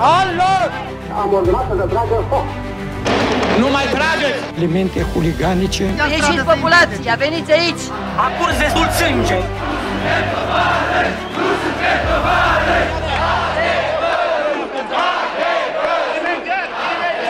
Allah! Am ordonat să tragă foc. Nu mai trageți! Elemente huliganice. Ieșiți populația, veniți aici! A curs destul sânge! Nu suntem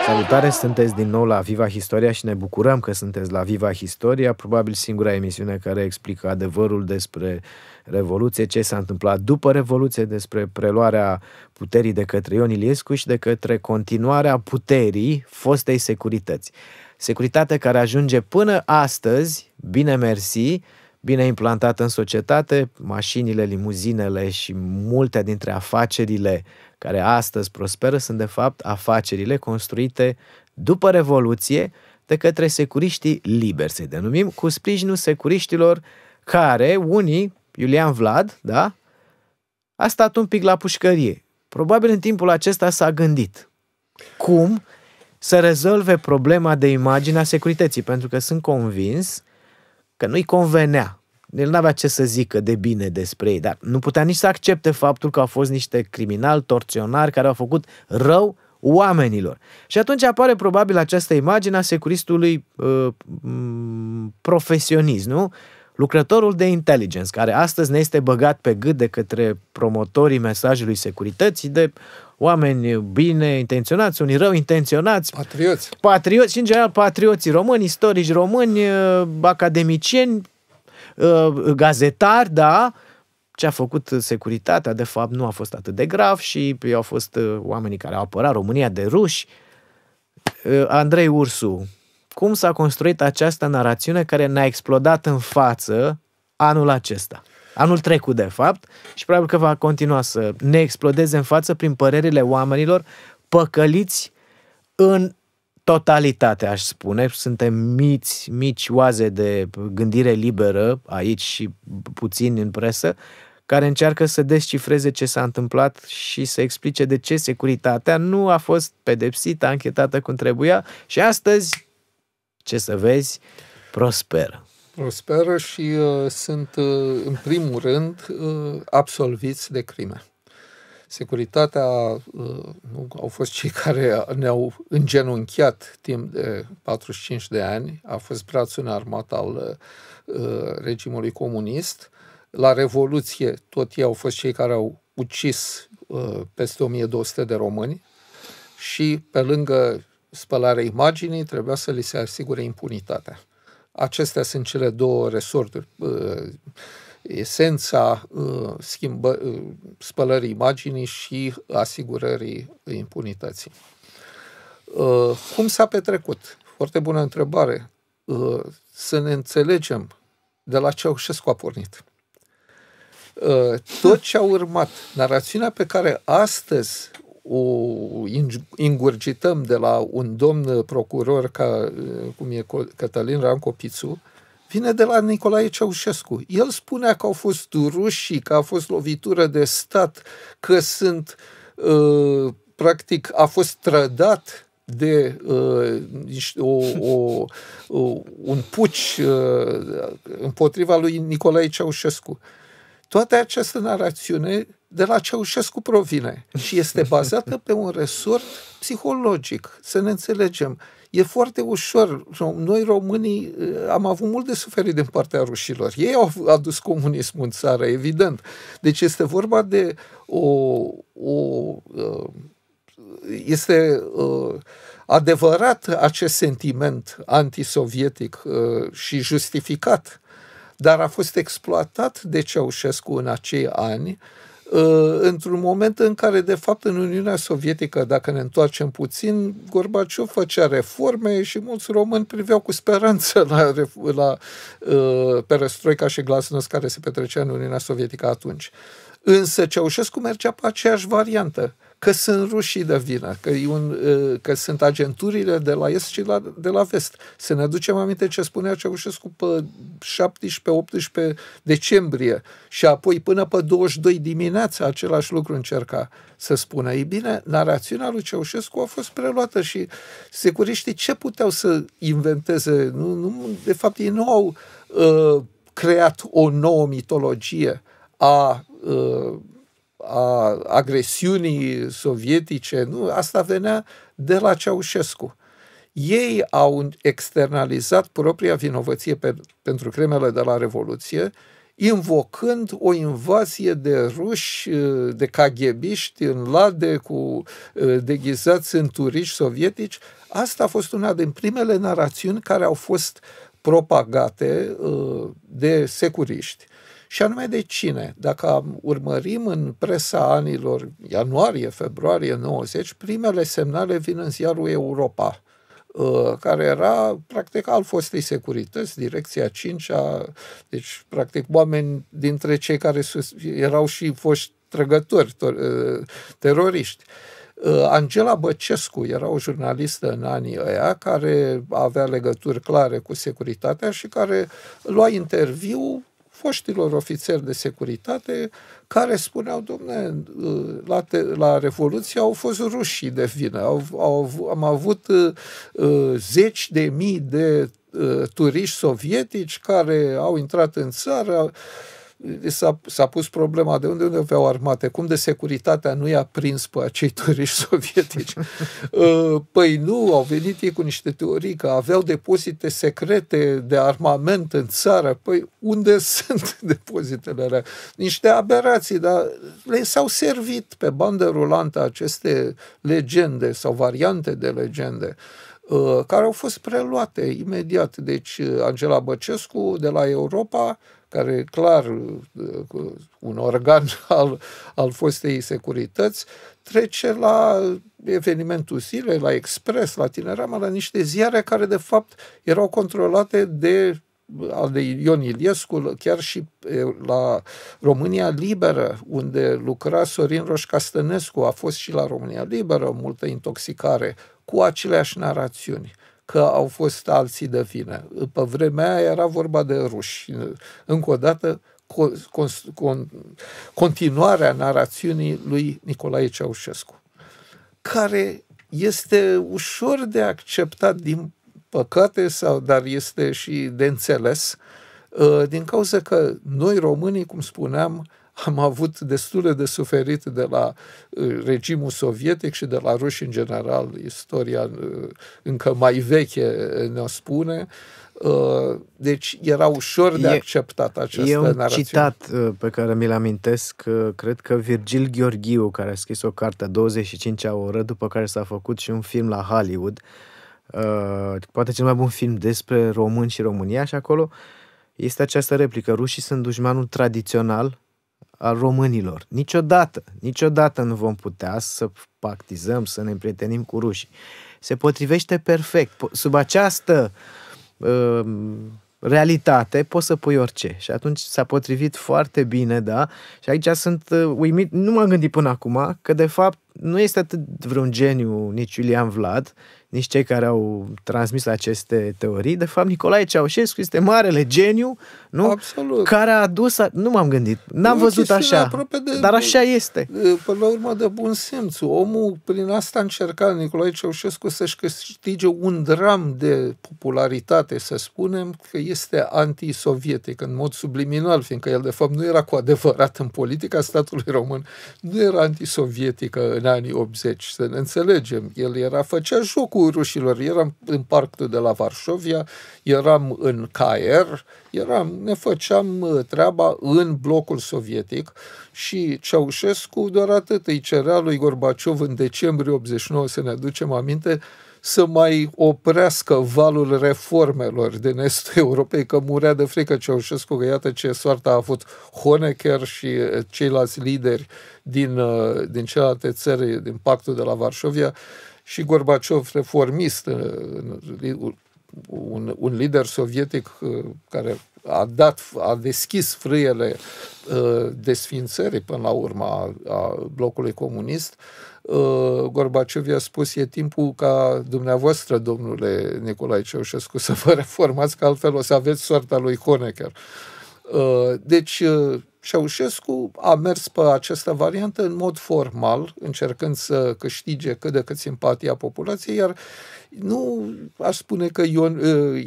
Salutare, sunteți din nou la Viva Historia și ne bucurăm că sunteți la Viva Historia, probabil singura emisiune care explică adevărul despre uh, Revoluție, ce s-a întâmplat după Revoluție, despre preluarea puterii de către Ion Iliescu și de către continuarea puterii fostei securități. Securitate care ajunge până astăzi, bine mersi, bine implantată în societate, mașinile, limuzinele și multe dintre afacerile care astăzi prosperă sunt de fapt afacerile construite după Revoluție de către securiștii liberi, să-i denumim, cu sprijinul securiștilor care, unii, Iulian Vlad, da? A stat un pic la pușcărie. Probabil în timpul acesta s-a gândit cum să rezolve problema de imagine a securității, pentru că sunt convins că nu-i convenea. El nu avea ce să zică de bine despre ei, dar nu putea nici să accepte faptul că au fost niște criminali, torționari, care au făcut rău oamenilor. Și atunci apare probabil această imagine a securistului uh, profesionist, nu? Lucrătorul de inteligență, care astăzi ne este băgat pe gât de către promotorii mesajului securității, de oameni bine intenționați, unii rău intenționați. Patrioți. Patrioți și, în general, patrioții români, istorici români, uh, academicieni, uh, gazetari, da, ce a făcut securitatea, de fapt, nu a fost atât de grav și au fost uh, oamenii care au apărat România de ruși. Andrei Ursu, cum s-a construit această narațiune care ne-a explodat în față anul acesta. Anul trecut, de fapt, și probabil că va continua să ne explodeze în față prin părerile oamenilor păcăliți în totalitate, aș spune. Suntem mici, mici oaze de gândire liberă aici și puțin în presă, care încearcă să descifreze ce s-a întâmplat și să explice de ce securitatea nu a fost pedepsită, anchetată cum trebuia și astăzi ce să vezi, prosperă. Prosperă și uh, sunt, uh, în primul rând, uh, absolviți de crime. Securitatea, uh, nu, au fost cei care ne-au îngenunchiat timp de 45 de ani, a fost brațul armat al uh, regimului comunist. La Revoluție, tot ei au fost cei care au ucis uh, peste 1200 de români și pe lângă spălarea imaginii, trebuia să li se asigure impunitatea. Acestea sunt cele două resorturi. Uh, esența uh, schimbă, uh, spălării imaginii și asigurării impunității. Cum s-a petrecut? Foarte bună întrebare. Să ne înțelegem de la Ceaușescu a pornit. Tot ce a urmat, narațiunea pe care astăzi o ingurgităm de la un domn procuror ca uh, cum e Cătălin Rancopițu, vine de la Nicolae Ceaușescu. El spunea că au fost rușii, că a fost lovitură de stat, că sunt, uh, practic, a fost trădat de uh, o, o, un puci împotriva lui Nicolae Ceaușescu. Toată această narațiune de la Ceaușescu provine și este bazată pe un resort psihologic, să ne înțelegem. E foarte ușor. Noi românii eh, am avut mult de suferit din partea rușilor. Ei au adus comunismul în țară, evident. Deci este vorba de o... o eh, este eh, adevărat acest sentiment antisovietic și justificat dar a fost exploatat de Ceaușescu în acei ani, uh, într-un moment în care, de fapt, în Uniunea Sovietică, dacă ne întoarcem puțin, Gorbaciov făcea reforme și mulți români priveau cu speranță la, la uh, perestroica și glasnost care se petrecea în Uniunea Sovietică atunci. Însă Ceaușescu mergea pe aceeași variantă că sunt rușii de vină, că, e un, că sunt agenturile de la est și la, de la vest. Să ne aducem aminte ce spunea Ceaușescu pe 17-18 decembrie și apoi până pe 22 dimineața același lucru încerca să spună. Ei bine, narațiunea lui Ceaușescu a fost preluată și securiștii ce puteau să inventeze? Nu, nu, de fapt, ei nu au uh, creat o nouă mitologie a uh, a agresiunii sovietice, nu, asta venea de la Ceaușescu. Ei au externalizat propria vinovăție pe, pentru cremele de la Revoluție, invocând o invazie de ruși, de caghebiști în lade cu deghizați în turiști sovietici. Asta a fost una din primele narațiuni care au fost propagate uh, de securiști și anume de cine. Dacă urmărim în presa anilor ianuarie, februarie 90, primele semnale vin în ziarul Europa, ă, care era practic al fostei securități, direcția 5 -a, deci practic oameni dintre cei care erau și foști trăgători, ă, teroriști. Ă, Angela Băcescu era o jurnalistă în anii ăia care avea legături clare cu securitatea și care lua interviu foștilor ofițeri de securitate care spuneau, domne, la, te, la Revoluție au fost rușii de vină, au, au, am avut uh, zeci de mii de uh, turiști sovietici care au intrat în țară, uh, s-a, s-a pus problema de unde, unde aveau armate, cum de securitatea nu i-a prins pe acei turiști sovietici. Uh, păi nu, au venit ei cu niște teorii că aveau depozite secrete de armament în țară. Păi unde sunt depozitele alea? Niște aberații, dar le s-au servit pe bandă rulantă aceste legende sau variante de legende uh, care au fost preluate imediat. Deci uh, Angela Băcescu de la Europa care, clar, uh, un organ al, al fostei securități, trece la evenimentul zilei, la Express, la Tinerama, la niște ziare care, de fapt, erau controlate de al de Ion Iliescu, chiar și la România Liberă, unde lucra Sorin Castănescu, a fost și la România Liberă multă intoxicare cu aceleași narațiuni că au fost alții de vină. Pe vremea aia era vorba de ruși. Încă o dată, continuarea narațiunii lui Nicolae Ceaușescu, care este ușor de acceptat din păcate, sau dar este și de înțeles, uh, din cauza că noi românii, cum spuneam, am avut destule de suferit de la uh, regimul sovietic și de la ruși în general. Istoria uh, încă mai veche uh, ne-o spune. Deci era ușor de e, acceptat această e un narațiune. citat pe care mi-l amintesc, cred că Virgil Gheorghiu, care a scris o carte 25-a oră, după care s-a făcut și un film la Hollywood, poate cel mai bun film despre români și România și acolo este această replică. Rușii sunt dușmanul tradițional al românilor. Niciodată, niciodată nu vom putea să pactizăm, să ne împrietenim cu rușii. Se potrivește perfect. Sub această um, realitate poți să pui orice. Și atunci s-a potrivit foarte bine, da? Și aici sunt uh, uimit, nu m-am gândit până acum, că de fapt nu este atât vreun geniu nici Iulian Vlad, nici cei care au transmis aceste teorii. De fapt, Nicolae Ceaușescu este marele geniu, nu? Absolut. Care a adus, a... nu m-am gândit, n-am nu, văzut așa, de, dar așa este. Până la urmă, de bun simț. Omul, prin asta încerca Nicolae Ceaușescu să-și câștige un dram de popularitate, să spunem, că este antisovietic, în mod subliminal, fiindcă el, de fapt, nu era cu adevărat în politica statului român, nu era antisovietică în anii 80, să ne înțelegem. El era, făcea jocul rușilor. Eram în parcul de la Varșovia, eram în Caer, eram, ne făceam uh, treaba în blocul sovietic și Ceaușescu doar atât îi cerea lui Gorbaciov în decembrie 89 să ne aducem aminte să mai oprească valul reformelor din estul Europei, că murea de frică Ceaușescu, că iată ce soartă a avut Honecker și eh, ceilalți lideri din, eh, din celelalte țări din pactul de la Varșovia și Gorbaciov reformist, eh, un, un lider sovietic care a dat, a deschis frâiele desfințării până la urma a blocului comunist, Uh, Gorbaciov i-a spus, e timpul ca dumneavoastră, domnule Nicolae Ceaușescu, să vă reformați, că altfel o să aveți soarta lui Honecker. Uh, deci, uh, Ceaușescu a mers pe această variantă în mod formal, încercând să câștige cât de cât simpatia populației, iar nu aș spune că Ion,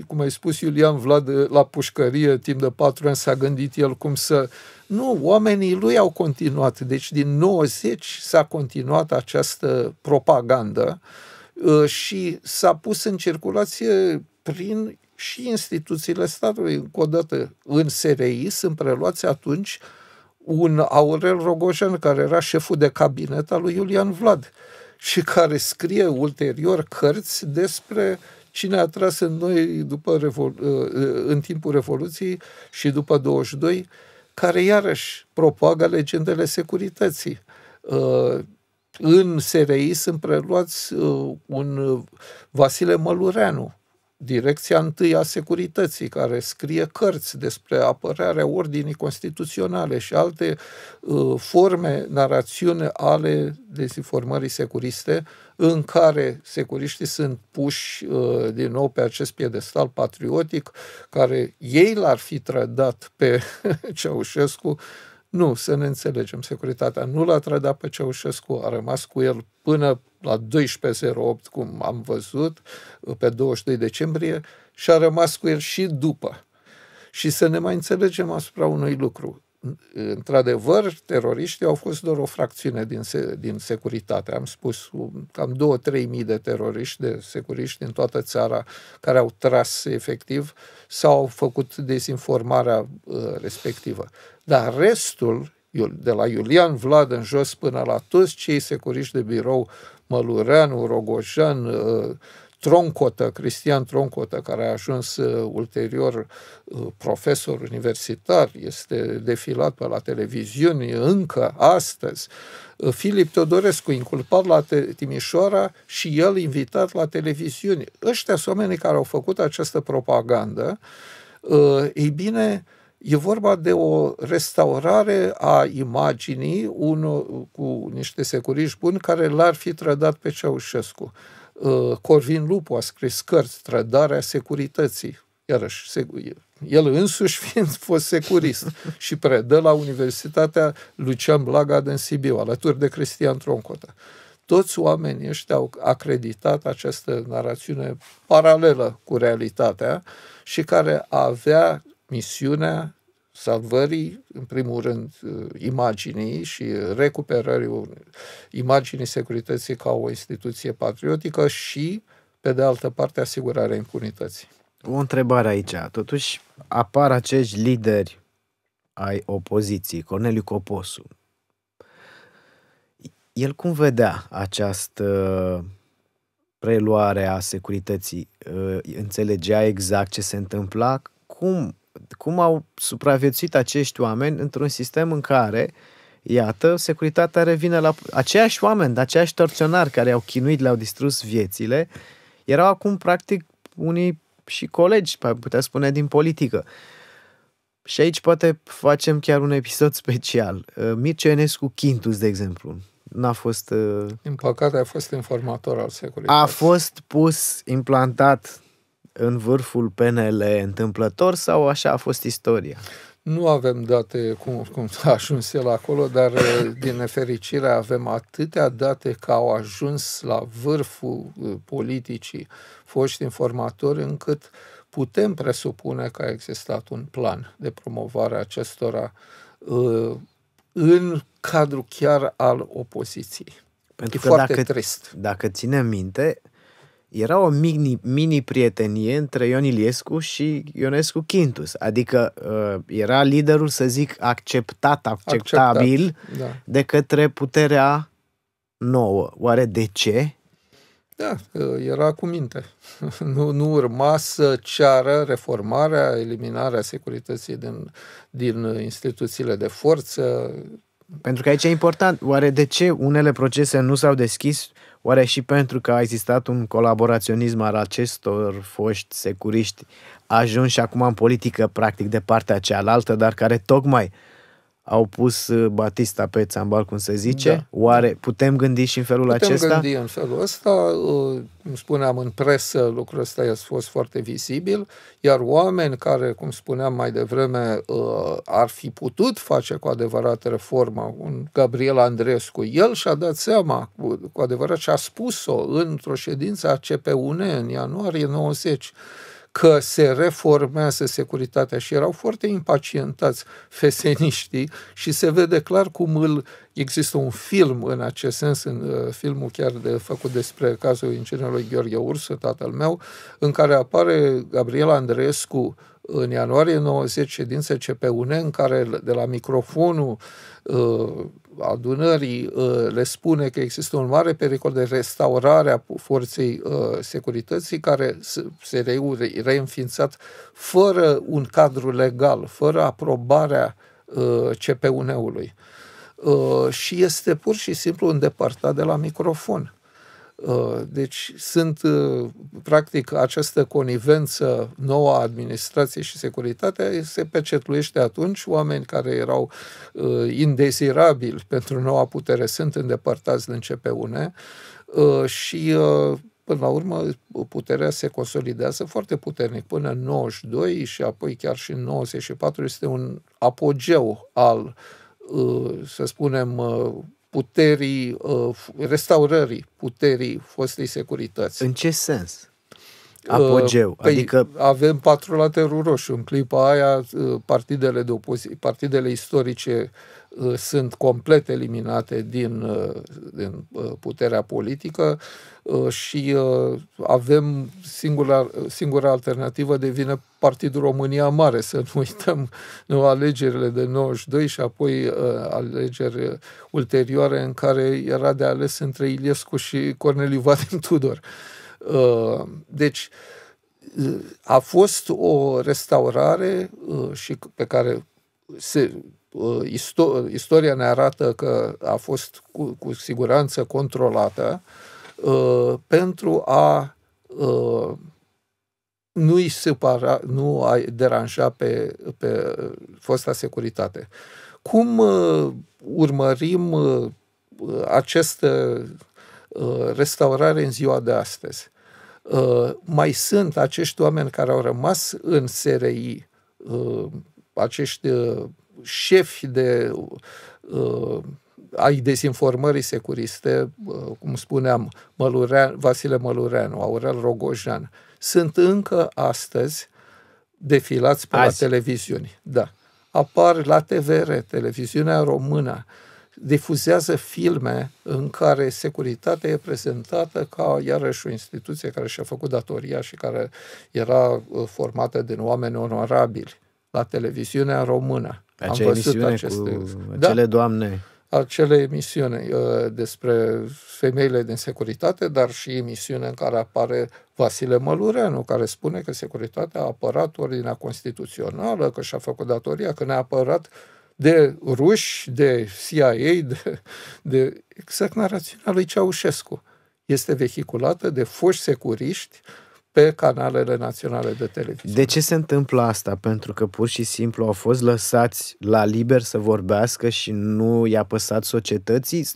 cum ai spus Iulian Vlad la pușcărie timp de patru ani s-a gândit el cum să... Nu, oamenii lui au continuat. Deci din 90 s-a continuat această propagandă și s-a pus în circulație prin și instituțiile statului. Încă o dată, în SRI sunt preluați atunci un Aurel Rogojan, care era șeful de cabinet al lui Iulian Vlad și care scrie ulterior cărți despre cine a tras în noi după Revol- uh, uh, în timpul Revoluției și după 22, care iarăși propagă legendele securității. Uh, în SRI sunt preluați un Vasile Mălureanu, direcția întâi a securității, care scrie cărți despre apărarea ordinii constituționale și alte uh, forme, narațiune ale dezinformării securiste, în care securiștii sunt puși uh, din nou pe acest piedestal patriotic, care ei l-ar fi trădat pe Ceaușescu, nu, să ne înțelegem, securitatea nu l-a trădat pe Ceaușescu, a rămas cu el până la 12.08, cum am văzut, pe 22 decembrie, și a rămas cu el și după. Și să ne mai înțelegem asupra unui lucru într-adevăr, teroriștii au fost doar o fracțiune din, se, din securitate. Am spus cam 2-3 mii de teroriști, de securiști din toată țara care au tras efectiv sau au făcut dezinformarea uh, respectivă. Dar restul, de la Iulian Vlad în jos până la toți cei securiști de birou, Mălureanu, Rogojan, uh, Troncotă, Cristian Troncotă, care a ajuns uh, ulterior uh, profesor universitar, este defilat pe la televiziuni încă astăzi. Uh, Filip Teodorescu, inculpat la Timișoara și el invitat la televiziuni. Ăștia sunt oamenii care au făcut această propagandă. Ei bine, E vorba de o restaurare a imaginii unul cu niște securiști buni care l-ar fi trădat pe Ceaușescu. Uh, Corvin Lupu a scris cărți, Trădarea securității, iarăși, el însuși fiind fost securist și predă la Universitatea Lucian Blaga din Sibiu, alături de Cristian Troncota. Toți oamenii ăștia au acreditat această narațiune paralelă cu realitatea și care avea misiunea salvării, în primul rând, uh, imaginii și recuperării imaginii securității ca o instituție patriotică și, pe de altă parte, asigurarea impunității. O întrebare aici. Totuși, apar acești lideri ai opoziției, Corneliu Coposu. El cum vedea această preluare a securității? Uh, înțelegea exact ce se întâmpla? Cum cum au supraviețuit acești oameni într-un sistem în care, iată, securitatea revine la aceiași oameni, aceiași torționari care au chinuit, le-au distrus viețile, erau acum practic unii și colegi, putea spune, din politică. Și aici poate facem chiar un episod special. Uh, Mircea Enescu quintus de exemplu, n-a fost... Uh, din păcate a fost informator al securității. A fost pus, implantat în vârful PNL întâmplător sau așa a fost istoria? Nu avem date cum, cum a ajuns el acolo, dar eh, din nefericire avem atâtea date că au ajuns la vârful eh, politicii foști informatori încât putem presupune că a existat un plan de promovare acestora eh, în cadrul chiar al opoziției. Pentru e că foarte dacă, trist. Dacă ținem minte, era o mini, mini prietenie între Ion Iliescu și Ionescu Quintus. Adică uh, era liderul, să zic, acceptat, acceptabil acceptat, da. de către puterea nouă. Oare de ce? Da, uh, era cu minte. Nu, nu urma să ceară reformarea, eliminarea securității din, din instituțiile de forță. Pentru că aici e important. Oare de ce unele procese nu s-au deschis Oare și pentru că a existat un colaboraționism al acestor foști securiști ajunși acum în politică practic de partea cealaltă, dar care tocmai uh, au pus uh, Batista pe țambal, cum se zice. Da. Oare putem gândi și în felul putem acesta? Putem gândi în felul ăsta. Cum uh, spuneam, în presă lucrul ăsta a fost foarte vizibil, iar oameni care, cum spuneam mai devreme, uh, ar fi putut face cu adevărat reforma, un Gabriel Andrescu, el și-a dat seama, cu adevărat, și-a spus-o într-o ședință a CPUN în ianuarie 90, că se reformează securitatea și erau foarte impacientați feseniștii și se vede clar cum îl există un film în acest sens, în uh, filmul chiar de, făcut despre cazul inginerului Gheorghe Ursă, tatăl meu, în care apare Gabriel Andreescu în ianuarie 90 ședință CPUN în care de la microfonul uh, adunării uh, le spune că există un mare pericol de restaurare a forței uh, securității care se reînființat fără un cadru legal, fără aprobarea uh, CPUN-ului. Și este pur și simplu îndepărtat de la microfon. Uh, deci sunt, uh, practic, această conivență nouă a administrației și securitatea se pecetluiește atunci. Oameni care erau uh, indezirabili pentru noua putere sunt îndepărtați din CPUN și Până la urmă, puterea se consolidează foarte puternic. Până în 92 și apoi chiar și în 94 este un apogeu al, să spunem, puterii, uh, restaurării puterii fostei securități. În ce sens? Uh, Apogeu, păi adică... Avem patru la roșu. În clipa aia, uh, partidele, de opozi- partidele istorice Uh, sunt complet eliminate din, uh, din uh, puterea politică și avem singura, singura alternativă devine Partidul România Mare, să nu uităm nu, alegerile de 92 și apoi alegeri ulterioare în care era de ales între Iliescu și Corneliu Vadim Tudor. Deci, a fost o restaurare și pe care se Uh, isto- istoria ne arată că a fost cu, cu siguranță controlată uh, pentru a uh, nu-i separa, nu a deranja pe, pe fosta securitate. Cum uh, urmărim uh, această uh, restaurare în ziua de astăzi? Uh, mai sunt acești oameni care au rămas în SRI, uh, acești uh, șefi de uh, ai dezinformării securiste, uh, cum spuneam, Mălurean, Vasile Mălureanu, Aurel Rogojan, sunt încă astăzi defilați pe Azi. la televiziuni. Da. Apar la TVR, televiziunea română, difuzează filme în care securitatea e prezentată ca iarăși o instituție care și-a făcut datoria și care era uh, formată din oameni onorabili la televiziunea română. Pe acea emisiune aceste, cu acele da, doamne. Acele emisiuni uh, despre femeile din securitate, dar și emisiune în care apare Vasile Mălureanu, care spune că securitatea a apărat ordinea constituțională, că și-a făcut datoria, că ne-a apărat de ruși, de CIA, de, de exact narațiunea lui Ceaușescu. Este vehiculată de foști securiști uh, pe canalele naționale de televiziune. De ce se întâmplă asta? Pentru că pur și simplu au fost lăsați la liber să vorbească și nu i-a păsat societății?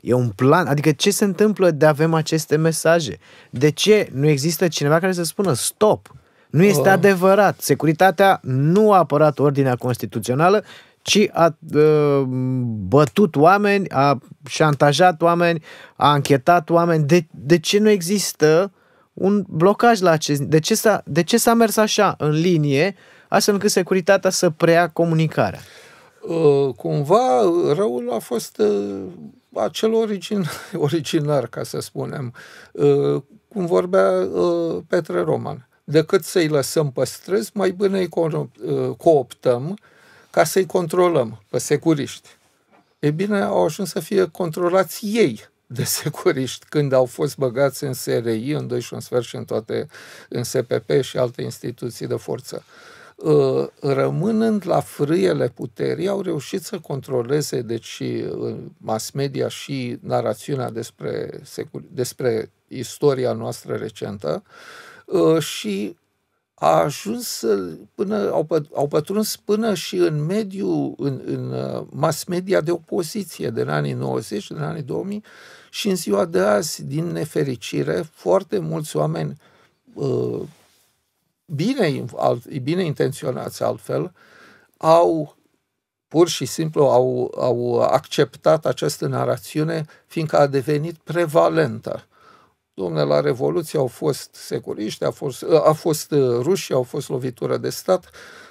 E un plan? Adică ce se întâmplă de avem aceste mesaje? De ce nu există cineva care să spună stop? Nu este uh. adevărat. Securitatea nu a apărat ordinea constituțională, ci a uh, bătut oameni, a șantajat oameni, a închetat oameni. De, de ce nu există un blocaj la acest... De ce, s-a, de ce s-a mers așa, în linie, astfel încât securitatea să preia comunicarea? Uh, cumva răul a fost uh, acel origin, originar, ca să spunem, uh, cum vorbea uh, Petre Roman. Decât să-i lăsăm pe mai bine îi uh, cooptăm ca să-i controlăm pe securiști. E bine, au ajuns să fie controlați ei de securiști când au fost băgați în SRI, în 2 și în sfert și în toate, în SPP și alte instituții de forță. Uh, rămânând la frâiele puterii, au reușit să controleze deci uh, mass media și narațiunea despre, despre istoria noastră recentă uh, și a ajuns până, au, au pătruns până și în mediul, în, în mass media de opoziție din anii 90, din anii 2000, și în ziua de azi, din nefericire, foarte mulți oameni uh, bine, bine intenționați altfel, au pur și simplu au, au acceptat această narațiune, fiindcă a devenit prevalentă. Domne, la Revoluție au fost securiști, a fost, a fost uh, ruși, au fost lovitură de stat, uh,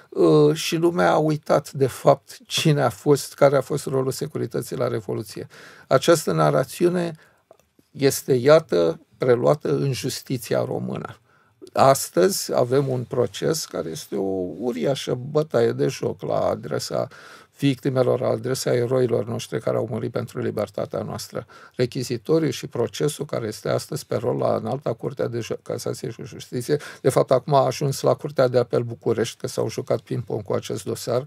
Uh, și lumea a uitat de fapt cine a fost, care a fost rolul securității la Revoluție. Această narațiune este, iată, preluată în justiția română. Astăzi avem un proces care este o uriașă bătaie de joc la adresa victimelor al eroilor noștri care au murit pentru libertatea noastră. Rechizitoriu și procesul care este astăzi pe rol la Înalta Curtea de Casație și Justiție, de fapt acum a ajuns la Curtea de Apel București, că s-au jucat ping-pong cu acest dosar,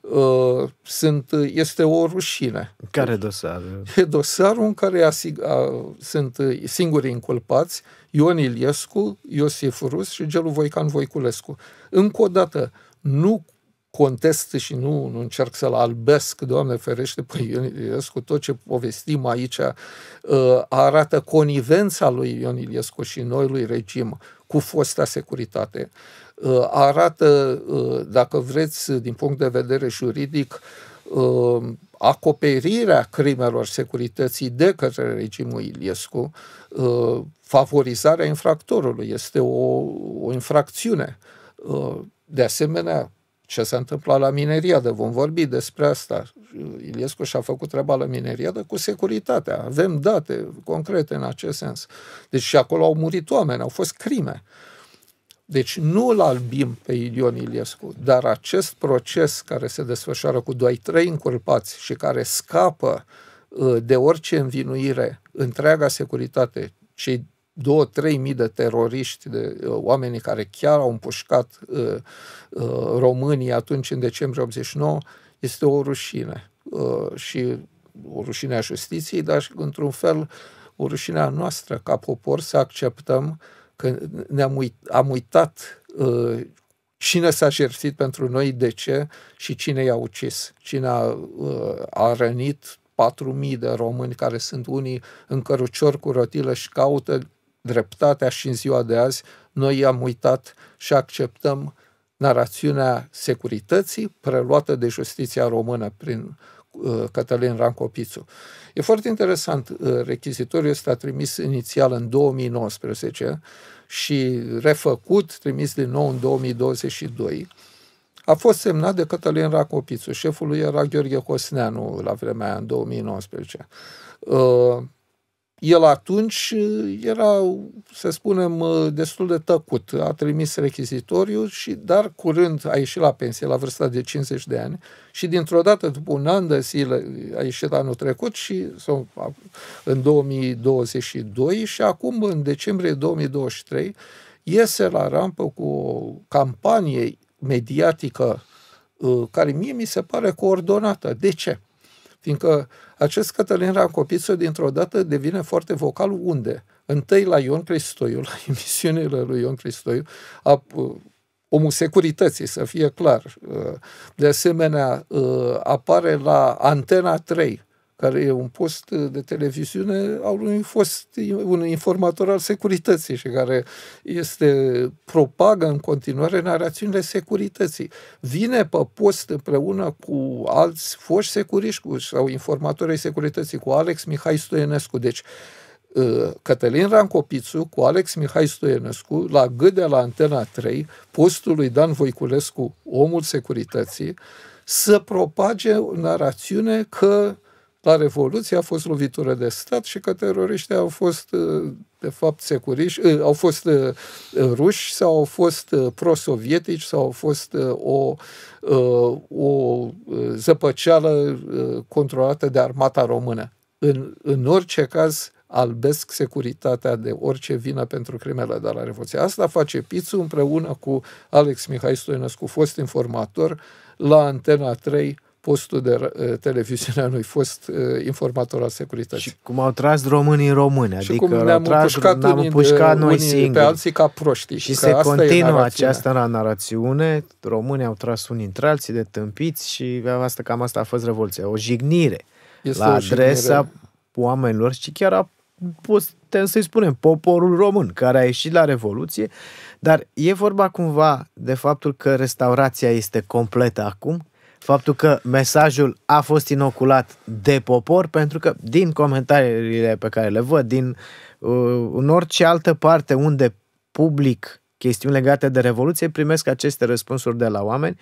uh, sunt, este o rușine. Care dosar? E dosarul în care a, sunt singurii inculpați Ion Iliescu, Iosif Rus și Gelu Voican Voiculescu. Încă o dată, nu contest și nu, nu încerc să-l albesc, Doamne ferește, pe păi Ion Iliescu, tot ce povestim aici uh, arată conivența lui Ion Iliescu și noi lui regim cu fosta securitate. Uh, arată, uh, dacă vreți, din punct de vedere juridic, acoperirea crimelor securității de către regimul Iliescu, favorizarea infractorului este o, o infracțiune. De asemenea, ce s-a întâmplat la mineriadă. Vom vorbi despre asta. Iliescu și-a făcut treaba la mineriadă cu securitatea. Avem date concrete în acest sens. Deci și acolo au murit oameni, au fost crime. Deci nu îl albim pe Ion Iliescu, dar acest proces care se desfășoară cu doi trei inculpați și care scapă uh, de orice învinuire întreaga securitate, cei Două trei mii de teroriști, de uh, oamenii care chiar au împușcat uh, uh, românii atunci în decembrie 89, este o rușine. Uh, și o rușine a justiției, dar și, într-un fel o rușine a noastră ca popor să acceptăm că ne-am uit, am uitat uh, cine s-a jertit pentru noi, de ce și cine i-a ucis, cine a, uh, a rănit 4.000 de români care sunt unii în cărucior cu rotile și caută dreptatea și în ziua de azi noi am uitat și acceptăm narațiunea securității preluată de justiția română prin uh, Cătălin Rancopițu. E foarte interesant, uh, este a trimis inițial în 2019 și refăcut, trimis din nou în 2022, a fost semnat de Cătălin Rancopițu, șeful lui era Gheorghe Cosneanu la vremea aia, în 2019. El atunci uh, era, să spunem, uh, destul de tăcut. A trimis rechizitoriu și, dar curând a ieșit la pensie la vârsta de 50 de ani și dintr-o dată, după un an de zile, a ieșit anul trecut și sau, în 2022 și acum, în decembrie 2023, iese la rampă cu o campanie mediatică uh, care mie mi se pare coordonată. De ce? Fiindcă acest Cătălin Rancopiță dintr-o dată devine foarte vocal unde? Întâi la Ion Cristoiu, la emisiunile lui Ion Cristoiu, a uh, omul securității, să fie clar. Uh, de asemenea, uh, apare la Antena 3, care e un post de televiziune al unui fost un informator al securității și care este propagă în continuare narațiunile securității. Vine pe post împreună cu alți foști securiști sau informatori ai securității, cu Alex Mihai Stoienescu. Deci, ă, Cătălin Rancopițu cu Alex Mihai Stoienescu la gâdea la Antena 3, postul lui Dan Voiculescu, omul securității, să propage o narațiune că la Revoluție a fost lovitură de stat și că teroriștii au fost, uh, de fapt, securiști, uh, au fost uh, ruși sau au fost prosovietici sau au fost o, o zăpăceală controlată de armata română. În, în orice caz, albesc securitatea de orice vină pentru crimele de la Revoluție. Asta face Pițu împreună cu Alex Mihai Stoinescu, fost informator, la Antena 3 postul de eh, televiziune a unui fost eh, informator al securității. Și cum au tras românii români, adică și cum ne-am tras, pușcat, ne-am unii, noi singuri. pe alții ca proști. Și se continuă aceasta această la narațiune, românii au tras unii între alții de tâmpiți și asta, cam asta a fost revoluția, o jignire este la o adresa jignire. oamenilor și chiar a putem să-i spunem, poporul român care a ieșit la Revoluție, dar e vorba cumva de faptul că restaurația este completă acum, faptul că mesajul a fost inoculat de popor, pentru că din comentariile pe care le văd, din uh, în orice altă parte unde public chestiuni legate de Revoluție, primesc aceste răspunsuri de la oameni.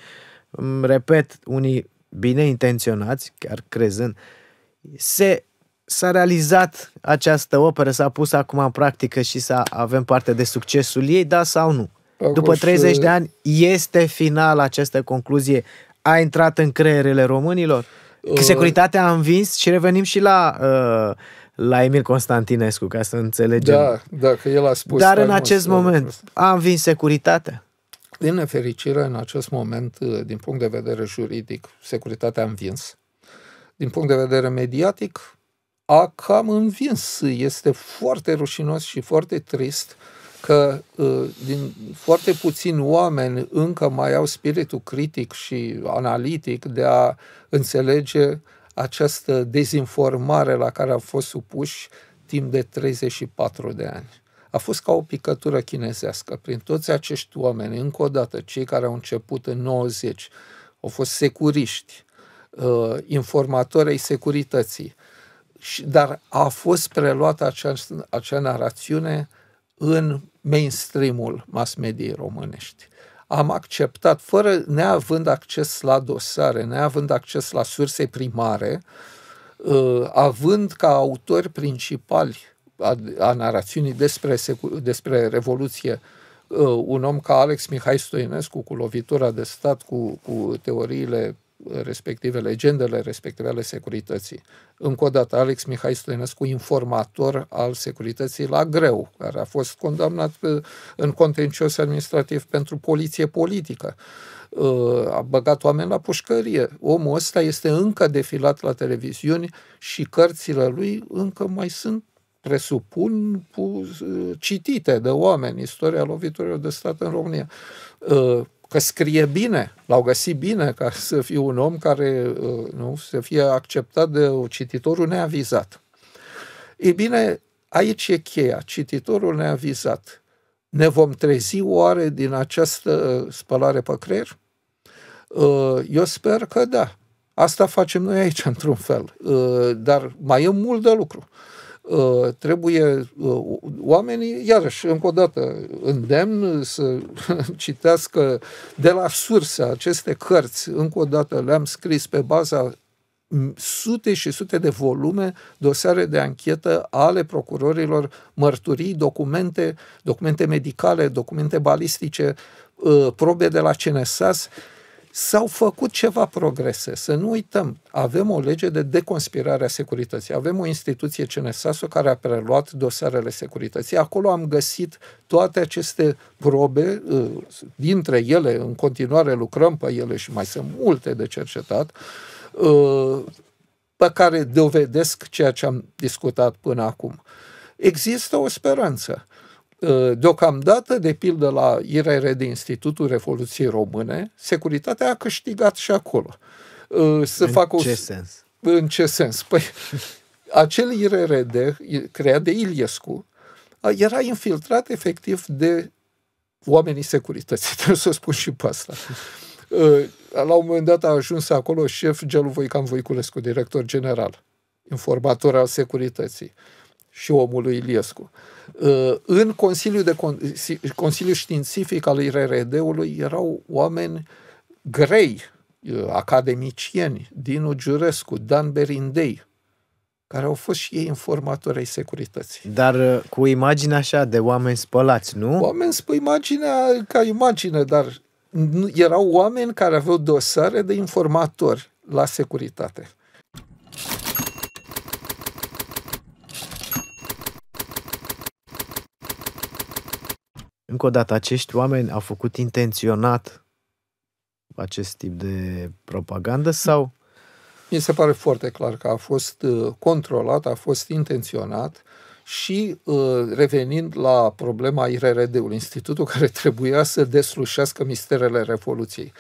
Repet, unii bine intenționați, chiar crezând, se s-a realizat această operă, s-a pus acum în practică și să avem parte de succesul ei, da sau nu? Acum După 30 de ani, este final această concluzie a intrat în creierele românilor? Că uh. securitatea a învins și revenim și la, uh, la Emil Constantinescu, ca să înțelegem. Da, da, că el a spus. Dar în acest moment a învins securitatea. Din nefericire, în acest moment, uh, din punct de vedere juridic, securitatea a învins. Din punct de vedere mediatic, a cam învins. Este foarte rușinos și foarte trist uh, că ă, din foarte puțini oameni încă mai au spiritul critic și analitic de a înțelege această dezinformare la care au fost supuși timp de 34 de ani. A fost ca o picătură chinezească. Prin toți acești oameni, încă o dată, cei care au început în 90, au fost securiști, ă, informatori ai securității, dar a fost preluată acea, acea narațiune în mainstream-ul mass mediei românești. Am acceptat, fără neavând acces la dosare, neavând acces la surse primare, uh, având ca autori principali a, a narațiunii despre, despre Revoluție uh, un om ca Alex Mihai Stoinescu cu lovitura de stat, cu, cu teoriile respective, legendele respective ale securității. Încă o dată, Alex Mihai Stoinescu, informator al securității la greu, care a fost condamnat uh, în contencios administrativ pentru poliție politică uh, a băgat oameni la pușcărie. Omul ăsta este încă defilat la televiziuni și cărțile lui încă mai sunt presupun uh, citite de oameni, istoria loviturilor de stat în România că scrie bine, l-au găsit bine ca să fie un om care uh, nu, să fie acceptat de cititorul neavizat. Ei bine, aici e cheia, cititorul neavizat. Ne vom trezi oare din această uh, spălare pe creier? Uh, eu sper că da. Asta facem noi aici, într-un fel. Dar mai e mult de lucru. Uh, trebuie uh, oamenii, iarăși, încă o dată, îndemn să citească de la sursa aceste cărți. Încă o dată le-am scris pe baza sute și sute de volume, dosare de anchetă ale procurorilor, mărturii, documente, documente medicale, documente balistice, uh, probe de la CNSAS, s-au făcut ceva progrese. Să nu uităm, avem o lege de deconspirare a securității. Avem o instituție CNSASO care a preluat dosarele securității. Acolo am găsit toate aceste probe, uh, dintre ele în continuare lucrăm pe ele și mai sunt multe de cercetat, uh, pe care dovedesc ceea ce am discutat până acum. Există o speranță. Ă, deocamdată, de pildă la IRR de Institutul Revoluției Române, securitatea a câștigat și acolo. Ă, să în fac ce o... ce sens? În ce sens? Păi, acel de, creat de Iliescu, era infiltrat efectiv de oamenii securității, trebuie să spun și pe asta. Ă, la un moment dat a ajuns acolo șef Gelu Voican Voiculescu, director general, informator al securității și omul lui Iliescu. Uh, în Consiliul, de, Consiliul Științific al IRRD-ului erau oameni grei, uh, academicieni, Dinu Giurescu, Dan Berindei, care au fost și ei informatori ai securității. Dar uh, cu imaginea așa de oameni spălați, nu? Oameni cu imaginea ca imagine, dar erau oameni care aveau dosare de informatori la securitate. Încă o dată, acești oameni au făcut intenționat acest tip de propagandă sau? Mi se pare foarte clar că a fost uh, controlat, a fost intenționat și uh, revenind la problema IRRD-ului, institutul care trebuia să deslușească misterele Revoluției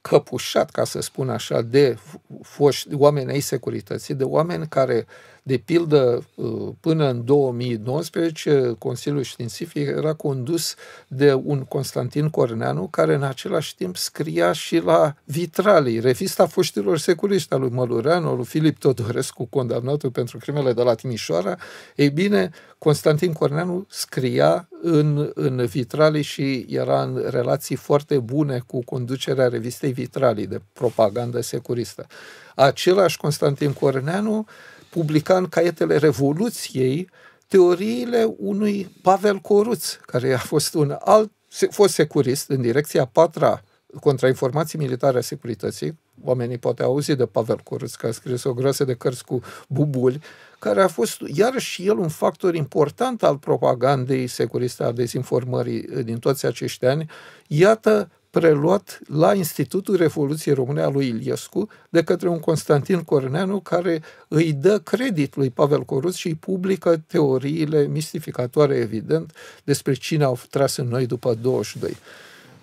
căpușat, ca să spun așa, de foști de oameni ai securității, de oameni care de pildă, uh, până în 2019, Consiliul Științific era condus de un Constantin Corneanu, care în același timp scria și la Vitralii, revista foștilor securiști a lui Mălureanu, lui Filip Todorescu, condamnatul pentru crimele de la Timișoara. Ei bine, Constantin Corneanu scria în, în Vitralii și era în relații foarte bune cu conducerea revistei Vitralii de propagandă securistă. Același Constantin Corneanu publica în caietele Revoluției teoriile unui Pavel Coruț, care a fost un alt, fost securist în direcția patra contra informații militare a securității, oamenii poate auzi de Pavel Coruț, care a scris o groasă de cărți cu bubuli, care a fost iarăși el un factor important al propagandei securiste, a dezinformării din toți acești ani. Iată preluat la Institutul Revoluției Române a lui Iliescu de către un Constantin Corneanu care îi dă credit lui Pavel Coruț și îi publică teoriile mistificatoare, evident, despre cine au tras în noi după 22.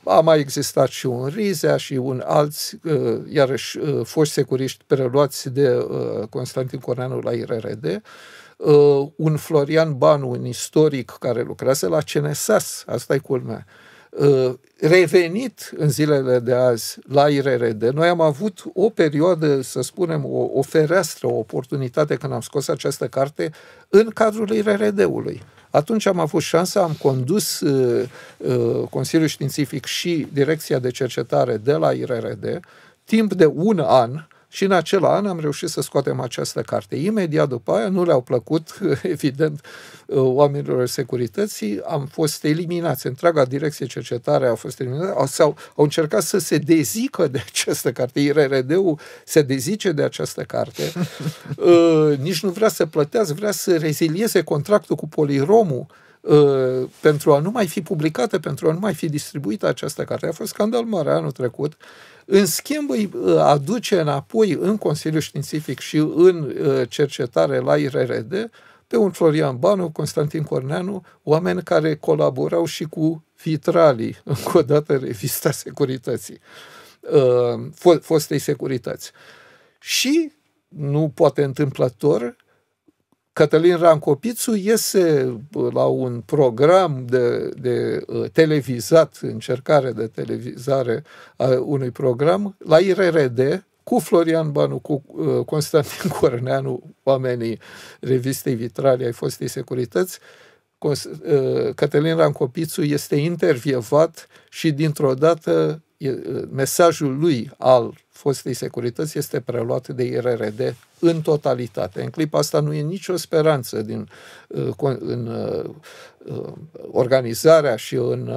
A mai existat și un Rizea și un alți, uh, iarăși, uh, foști securiști preluați de uh, Constantin Corneanu la IRRD, un Florian Banu, un istoric care lucrează la CNSAS, asta e culmea, Uh, revenit în zilele de azi la IRRD, noi am avut o perioadă, să spunem, o, o fereastră, o oportunitate când am scos această carte în cadrul IRRD-ului. Atunci am avut șansa, am condus uh, uh, Consiliul Științific și Direcția de Cercetare de la IRRD timp de un an și în acel an am reușit să scoatem această carte. Imediat după aia nu le-au plăcut, evident, oamenilor securității. Am fost eliminați. Întreaga direcție cercetare a fost eliminată. Sau au încercat să se dezică de această carte. IRRD-ul se dezice de această carte. Uh, nici nu vrea să plătească, vrea să rezilieze contractul cu poliromul Uh, pentru a nu mai fi publicată, pentru a nu mai fi distribuită această carte. A fost scandal mare anul trecut. În schimb, îi uh, aduce înapoi în Consiliul Științific și în uh, cercetare la IRRD pe un Florian Banu, Constantin Corneanu, oameni care colaborau și cu vitralii, încă o dată revista securității, fostei securități. Și, nu poate întâmplător, Cătălin Rancopițu iese la un program de, de uh, televizat, încercare de televizare a unui program, la IRRD, cu Florian Banu, cu uh, Constantin Corneanu, oamenii revistei Vitrale ai fostei securități, uh, Cătălin Rancopițu este intervievat și dintr-o dată mesajul lui al fostei securități este preluat de IRRD în totalitate. În clipa asta nu e nicio speranță din, în organizarea și în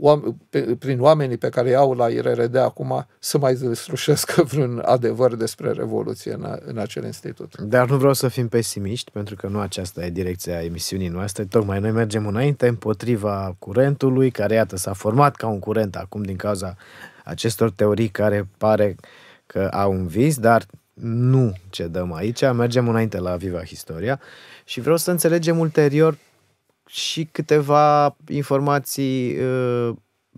oameni, prin oamenii pe care au la IRRD acum să mai deslușească vreun adevăr despre Revoluție în, în acel institut. Dar nu vreau să fim pesimiști, pentru că nu aceasta e direcția emisiunii noastre. Tocmai noi mergem înainte împotriva curentului, care iată s-a format ca un curent acum din cauza acestor teorii care pare că au un vis, dar nu cedăm aici, mergem înainte la Viva Historia și vreau să înțelegem ulterior și câteva informații uh,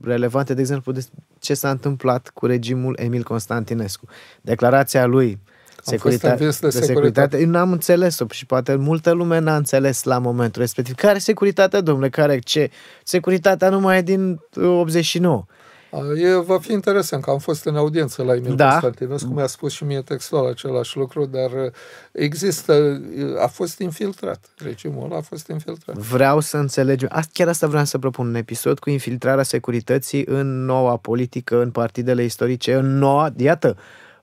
relevante, de exemplu, de ce s-a întâmplat cu regimul Emil Constantinescu. Declarația lui securitate, de, de securitate. securitate. Eu n-am înțeles-o și poate multă lume n-a înțeles la momentul respectiv. Care securitate, domnule? Care ce? Securitatea numai e din uh, 89. E, va fi interesant că am fost în audiență la Emil da. Constantinescu, mi-a spus și mie textual același lucru, dar uh, există, uh, a fost infiltrat, regimul a fost infiltrat. Vreau să înțelegem, chiar asta vreau să propun un episod cu infiltrarea securității în noua politică, în partidele istorice, în noua, iată,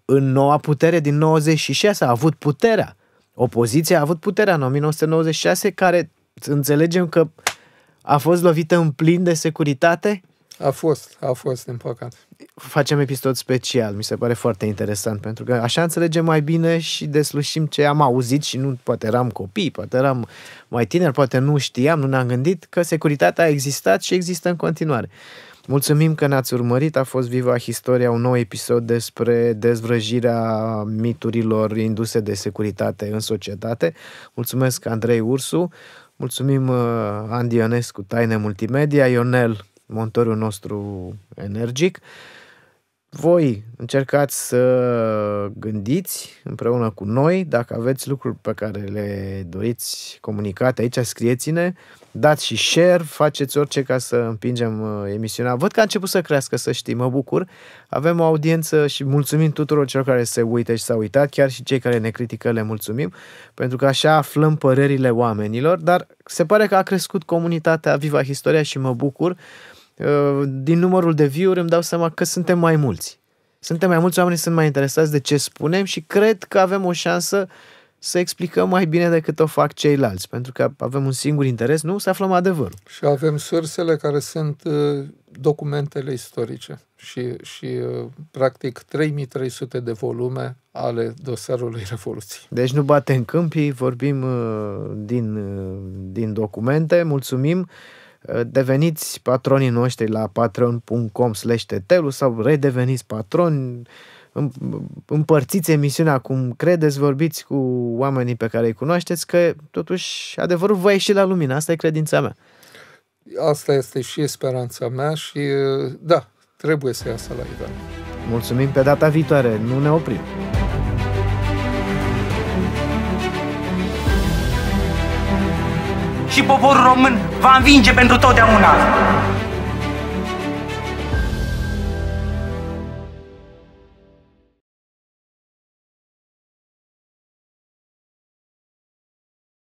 în noua putere din 96, a avut puterea. Opoziția a avut puterea în 1996, care înțelegem că a fost lovită în plin de securitate a fost, a fost, din păcate. Facem episod special, mi se pare foarte interesant, pentru că așa înțelegem mai bine și deslușim ce am auzit și nu, poate eram copii, poate eram mai tineri, poate nu știam, nu ne-am gândit că securitatea a existat și există în continuare. Mulțumim că ne-ați urmărit, a fost Viva Historia, un nou episod despre dezvrăjirea miturilor induse de securitate în societate. Mulțumesc Andrei Ursu, mulțumim uh, Andi Ionescu, Taine Multimedia, Ionel montoriul nostru energic. Voi încercați să gândiți împreună cu noi, dacă aveți lucruri pe care le doriți comunicate aici, scrieți-ne, dați și share, faceți orice ca să împingem uh, emisiunea. Văd că a început să crească, să știi, mă bucur. Avem o audiență și mulțumim tuturor celor care se uită și s-au uitat, chiar și cei care ne critică le mulțumim, pentru că așa aflăm părerile oamenilor, dar se pare că a crescut comunitatea Viva Historia și mă bucur Uh, din numărul de view-uri îmi dau seama că suntem mai mulți. Suntem mai mulți oameni, sunt mai interesați de ce spunem și cred că avem o șansă să explicăm mai bine decât o fac ceilalți, pentru că avem un singur interes, nu? Să aflăm adevărul. Și avem sursele care sunt uh, documentele istorice și, și uh, practic 3300 de volume ale dosarului Revoluției. Deci nu batem câmpii, vorbim din, din documente, mulțumim deveniți patronii noștri la patreon.com slash sau redeveniți patroni, împărțiți emisiunea cum credeți, vorbiți cu oamenii pe care îi cunoașteți, că totuși adevărul va ieși la lumină. Asta e credința mea. Asta este și speranța mea și da, trebuie să iasă la iveală. Mulțumim pe data viitoare, nu ne oprim! și poporul român va învinge pentru totdeauna.